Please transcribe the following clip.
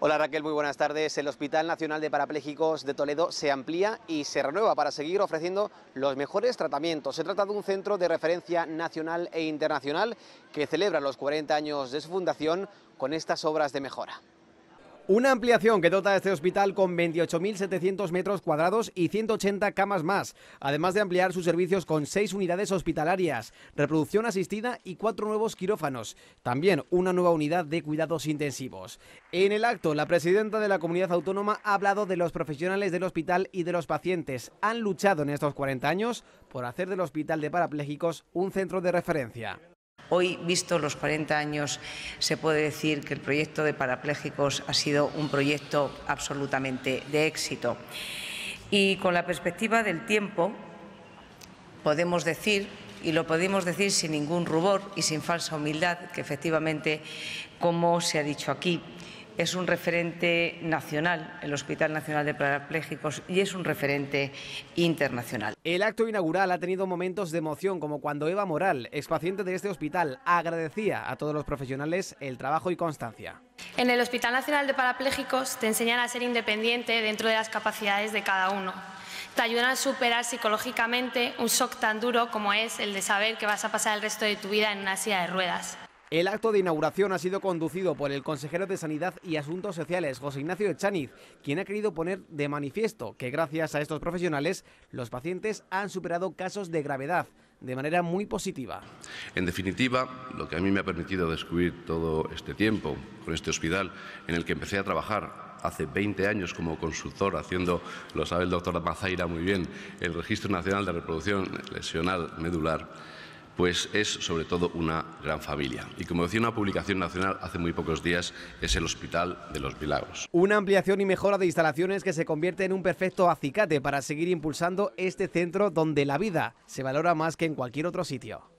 Hola Raquel, muy buenas tardes. El Hospital Nacional de Parapléjicos de Toledo se amplía y se renueva para seguir ofreciendo los mejores tratamientos. Se trata de un centro de referencia nacional e internacional que celebra los 40 años de su fundación con estas obras de mejora. Una ampliación que dota a este hospital con 28.700 metros cuadrados y 180 camas más, además de ampliar sus servicios con seis unidades hospitalarias, reproducción asistida y cuatro nuevos quirófanos. También una nueva unidad de cuidados intensivos. En el acto, la presidenta de la comunidad autónoma ha hablado de los profesionales del hospital y de los pacientes. Han luchado en estos 40 años por hacer del hospital de parapléjicos un centro de referencia. Hoy, visto los 40 años, se puede decir que el proyecto de parapléjicos ha sido un proyecto absolutamente de éxito. Y con la perspectiva del tiempo, podemos decir, y lo podemos decir sin ningún rubor y sin falsa humildad, que efectivamente, como se ha dicho aquí, es un referente nacional, el Hospital Nacional de Parapléjicos, y es un referente internacional. El acto inaugural ha tenido momentos de emoción, como cuando Eva Moral, expaciente de este hospital, agradecía a todos los profesionales el trabajo y constancia. En el Hospital Nacional de Parapléjicos te enseñan a ser independiente dentro de las capacidades de cada uno. Te ayudan a superar psicológicamente un shock tan duro como es el de saber que vas a pasar el resto de tu vida en una silla de ruedas el acto de inauguración ha sido conducido por el consejero de Sanidad y Asuntos Sociales, José Ignacio Echaniz, quien ha querido poner de manifiesto que gracias a estos profesionales los pacientes han superado casos de gravedad de manera muy positiva. En definitiva, lo que a mí me ha permitido descubrir todo este tiempo con este hospital en el que empecé a trabajar hace 20 años como consultor haciendo, lo sabe el doctor Mazaira muy bien, el Registro Nacional de Reproducción Lesional Medular, pues es sobre todo una gran familia. Y como decía una publicación nacional hace muy pocos días, es el Hospital de los Milagros. Una ampliación y mejora de instalaciones que se convierte en un perfecto acicate para seguir impulsando este centro donde la vida se valora más que en cualquier otro sitio.